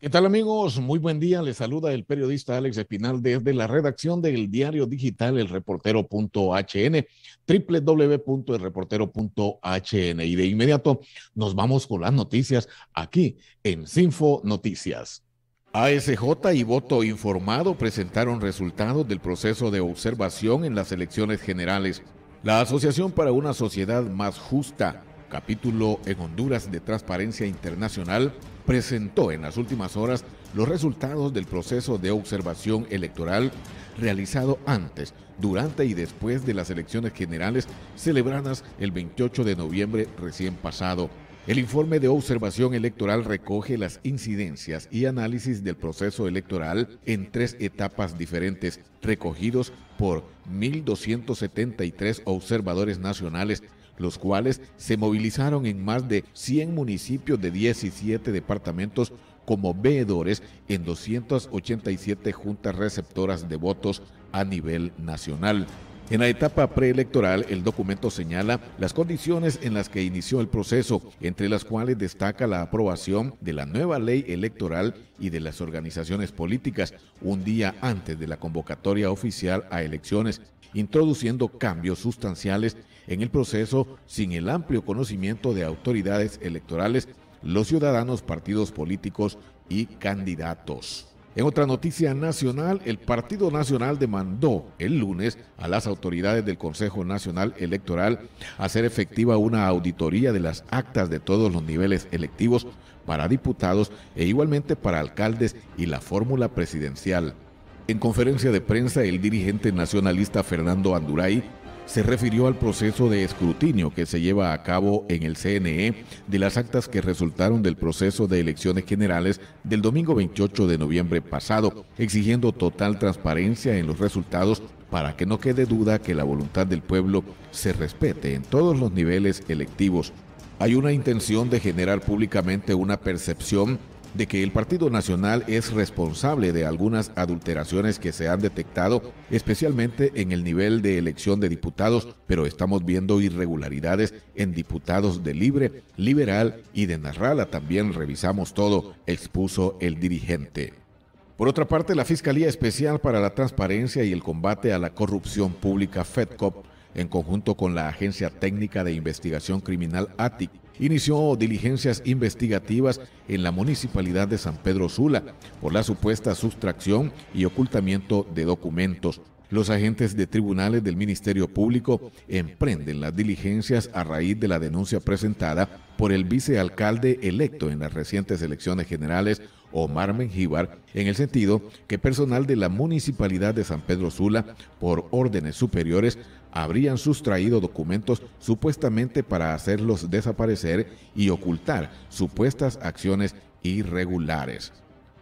¿Qué tal amigos? Muy buen día. Les saluda el periodista Alex Espinal desde la redacción del diario digital El Reportero.hn, www.elreportero.hn. Y de inmediato nos vamos con las noticias aquí en Sinfo Noticias. ASJ y Voto Informado presentaron resultados del proceso de observación en las elecciones generales. La Asociación para una Sociedad Más Justa, capítulo en Honduras de Transparencia Internacional, presentó en las últimas horas los resultados del proceso de observación electoral realizado antes, durante y después de las elecciones generales celebradas el 28 de noviembre recién pasado. El informe de observación electoral recoge las incidencias y análisis del proceso electoral en tres etapas diferentes, recogidos por 1.273 observadores nacionales los cuales se movilizaron en más de 100 municipios de 17 departamentos como veedores en 287 juntas receptoras de votos a nivel nacional. En la etapa preelectoral, el documento señala las condiciones en las que inició el proceso, entre las cuales destaca la aprobación de la nueva ley electoral y de las organizaciones políticas un día antes de la convocatoria oficial a elecciones, introduciendo cambios sustanciales en el proceso sin el amplio conocimiento de autoridades electorales, los ciudadanos, partidos políticos y candidatos. En otra noticia nacional, el Partido Nacional demandó el lunes a las autoridades del Consejo Nacional Electoral hacer efectiva una auditoría de las actas de todos los niveles electivos para diputados e igualmente para alcaldes y la fórmula presidencial. En conferencia de prensa, el dirigente nacionalista Fernando Anduray se refirió al proceso de escrutinio que se lleva a cabo en el CNE de las actas que resultaron del proceso de elecciones generales del domingo 28 de noviembre pasado, exigiendo total transparencia en los resultados para que no quede duda que la voluntad del pueblo se respete en todos los niveles electivos. Hay una intención de generar públicamente una percepción de que el Partido Nacional es responsable de algunas adulteraciones que se han detectado, especialmente en el nivel de elección de diputados, pero estamos viendo irregularidades en diputados de Libre, Liberal y de Narrala. También revisamos todo, expuso el dirigente. Por otra parte, la Fiscalía Especial para la Transparencia y el Combate a la Corrupción Pública, FEDCOP, en conjunto con la Agencia Técnica de Investigación Criminal, ATIC, inició diligencias investigativas en la municipalidad de San Pedro Sula por la supuesta sustracción y ocultamiento de documentos. Los agentes de tribunales del Ministerio Público emprenden las diligencias a raíz de la denuncia presentada por el vicealcalde electo en las recientes elecciones generales, Omar Mengíbar, en el sentido que personal de la Municipalidad de San Pedro Sula, por órdenes superiores, habrían sustraído documentos supuestamente para hacerlos desaparecer y ocultar supuestas acciones irregulares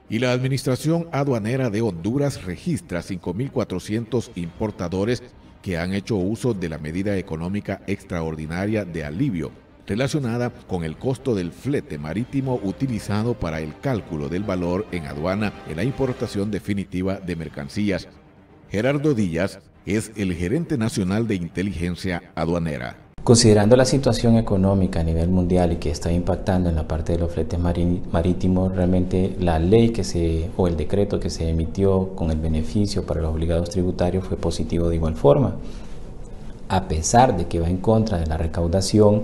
y la Administración Aduanera de Honduras registra 5.400 importadores que han hecho uso de la medida económica extraordinaria de alivio relacionada con el costo del flete marítimo utilizado para el cálculo del valor en aduana en la importación definitiva de mercancías. Gerardo Díaz es el gerente nacional de inteligencia aduanera. Considerando la situación económica a nivel mundial y que está impactando en la parte de los fletes marítimos, realmente la ley que se, o el decreto que se emitió con el beneficio para los obligados tributarios fue positivo de igual forma. A pesar de que va en contra de la recaudación,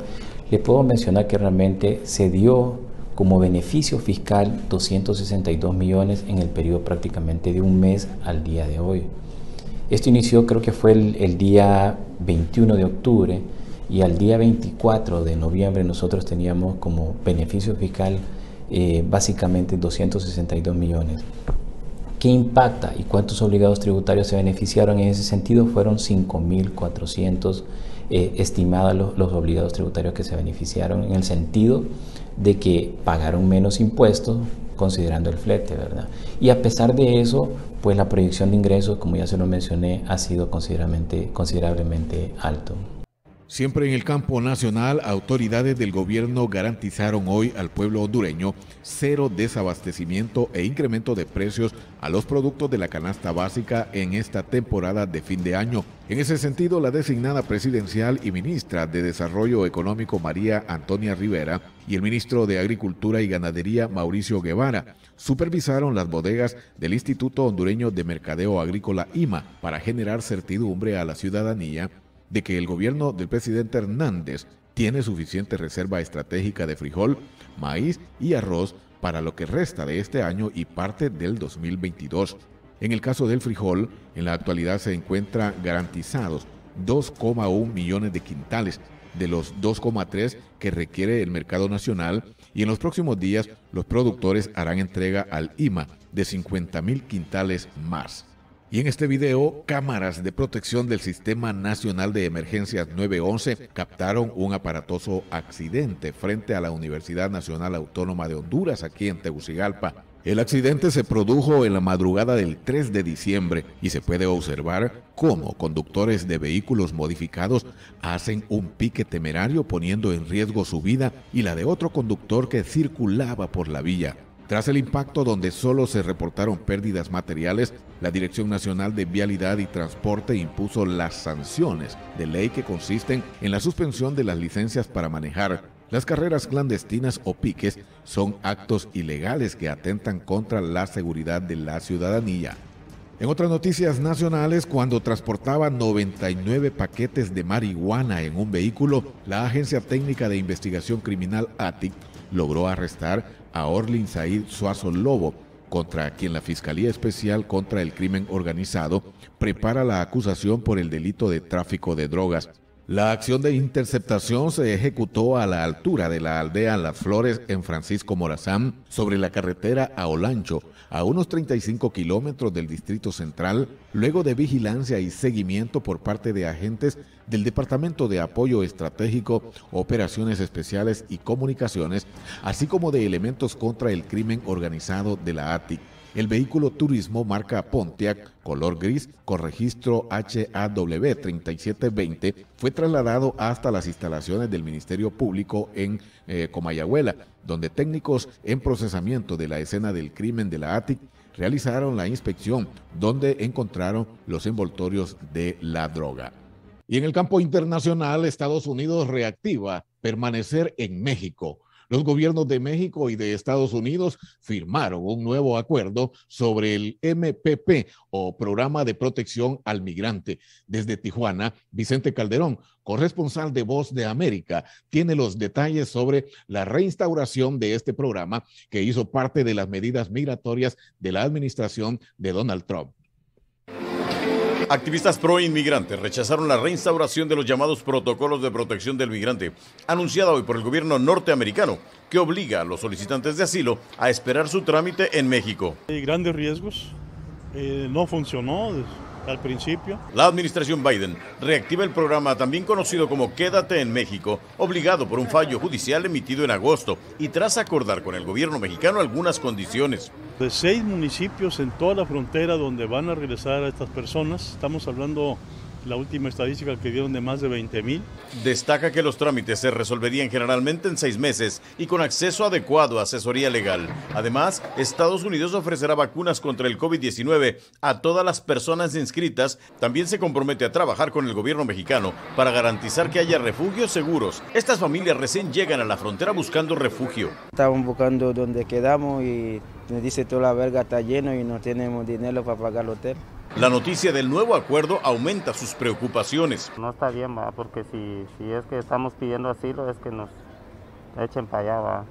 le puedo mencionar que realmente se dio como beneficio fiscal 262 millones en el periodo prácticamente de un mes al día de hoy. Esto inició creo que fue el día 21 de octubre y al día 24 de noviembre nosotros teníamos como beneficio fiscal eh, básicamente 262 millones. ¿Qué impacta y cuántos obligados tributarios se beneficiaron en ese sentido? Fueron 5.400 eh, estimados los, los, obligados tributarios que se beneficiaron en el sentido de que pagaron menos impuestos considerando el flete, ¿verdad? Y a pesar de eso, pues la proyección de ingresos, como ya se lo mencioné, ha sido considerablemente, considerablemente alto. Siempre en el campo nacional, autoridades del gobierno garantizaron hoy al pueblo hondureño cero desabastecimiento e incremento de precios a los productos de la canasta básica en esta temporada de fin de año. En ese sentido, la designada presidencial y ministra de Desarrollo Económico María Antonia Rivera y el ministro de Agricultura y Ganadería Mauricio Guevara supervisaron las bodegas del Instituto Hondureño de Mercadeo Agrícola IMA para generar certidumbre a la ciudadanía de que el gobierno del presidente Hernández tiene suficiente reserva estratégica de frijol, maíz y arroz para lo que resta de este año y parte del 2022. En el caso del frijol, en la actualidad se encuentran garantizados 2,1 millones de quintales de los 2,3 que requiere el mercado nacional y en los próximos días los productores harán entrega al IMA de 50 mil quintales más. Y en este video, cámaras de protección del Sistema Nacional de Emergencias 911 captaron un aparatoso accidente frente a la Universidad Nacional Autónoma de Honduras, aquí en Tegucigalpa. El accidente se produjo en la madrugada del 3 de diciembre y se puede observar cómo conductores de vehículos modificados hacen un pique temerario poniendo en riesgo su vida y la de otro conductor que circulaba por la vía. Tras el impacto donde solo se reportaron pérdidas materiales, la Dirección Nacional de Vialidad y Transporte impuso las sanciones de ley que consisten en la suspensión de las licencias para manejar. Las carreras clandestinas o piques son actos ilegales que atentan contra la seguridad de la ciudadanía. En otras noticias nacionales, cuando transportaba 99 paquetes de marihuana en un vehículo, la Agencia Técnica de Investigación Criminal ATIC logró arrestar a Orlin Said Suazo Lobo, contra quien la Fiscalía Especial contra el Crimen Organizado prepara la acusación por el delito de tráfico de drogas. La acción de interceptación se ejecutó a la altura de la aldea Las Flores en Francisco Morazán, sobre la carretera a Olancho, a unos 35 kilómetros del Distrito Central, luego de vigilancia y seguimiento por parte de agentes del Departamento de Apoyo Estratégico, Operaciones Especiales y Comunicaciones, así como de elementos contra el crimen organizado de la ATIC. El vehículo turismo marca Pontiac, color gris, con registro HAW3720, fue trasladado hasta las instalaciones del Ministerio Público en eh, Comayagüela, donde técnicos en procesamiento de la escena del crimen de la ATIC realizaron la inspección, donde encontraron los envoltorios de la droga. Y en el campo internacional, Estados Unidos reactiva permanecer en México los gobiernos de México y de Estados Unidos firmaron un nuevo acuerdo sobre el MPP o Programa de Protección al Migrante. Desde Tijuana, Vicente Calderón, corresponsal de Voz de América, tiene los detalles sobre la reinstauración de este programa que hizo parte de las medidas migratorias de la administración de Donald Trump. Activistas pro inmigrantes rechazaron la reinstauración de los llamados protocolos de protección del migrante, anunciada hoy por el gobierno norteamericano, que obliga a los solicitantes de asilo a esperar su trámite en México. Hay grandes riesgos, eh, no funcionó al principio. La administración Biden reactiva el programa también conocido como Quédate en México, obligado por un fallo judicial emitido en agosto y tras acordar con el gobierno mexicano algunas condiciones. De seis municipios en toda la frontera donde van a regresar a estas personas, estamos hablando la última estadística que dieron de más de 20 mil. Destaca que los trámites se resolverían generalmente en seis meses y con acceso adecuado a asesoría legal. Además, Estados Unidos ofrecerá vacunas contra el COVID-19 a todas las personas inscritas. También se compromete a trabajar con el gobierno mexicano para garantizar que haya refugios seguros. Estas familias recién llegan a la frontera buscando refugio. Estamos buscando donde quedamos y nos dice toda la verga está lleno y no tenemos dinero para pagar el hotel. La noticia del nuevo acuerdo aumenta sus preocupaciones. No está bien, va, porque si, si es que estamos pidiendo asilo, es que nos echen para allá, va.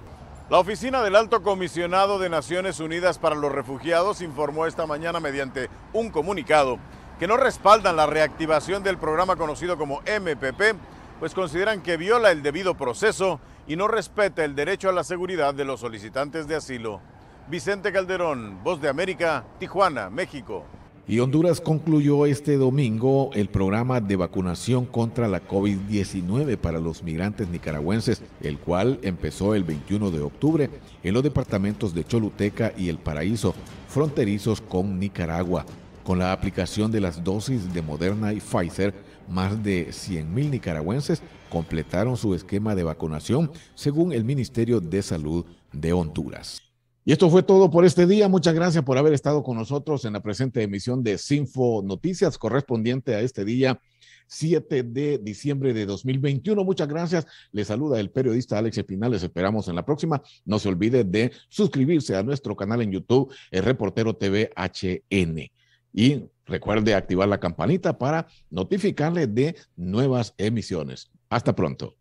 La oficina del Alto Comisionado de Naciones Unidas para los Refugiados informó esta mañana mediante un comunicado que no respaldan la reactivación del programa conocido como MPP, pues consideran que viola el debido proceso y no respeta el derecho a la seguridad de los solicitantes de asilo. Vicente Calderón, Voz de América, Tijuana, México. Y Honduras concluyó este domingo el programa de vacunación contra la COVID-19 para los migrantes nicaragüenses, el cual empezó el 21 de octubre en los departamentos de Choluteca y El Paraíso, fronterizos con Nicaragua. Con la aplicación de las dosis de Moderna y Pfizer, más de 100.000 nicaragüenses completaron su esquema de vacunación, según el Ministerio de Salud de Honduras. Y esto fue todo por este día. Muchas gracias por haber estado con nosotros en la presente emisión de Sinfo Noticias correspondiente a este día 7 de diciembre de 2021. Muchas gracias. Le saluda el periodista Alex Espinal. Les esperamos en la próxima. No se olvide de suscribirse a nuestro canal en YouTube, el Reportero TVHN. Y recuerde activar la campanita para notificarle de nuevas emisiones. Hasta pronto.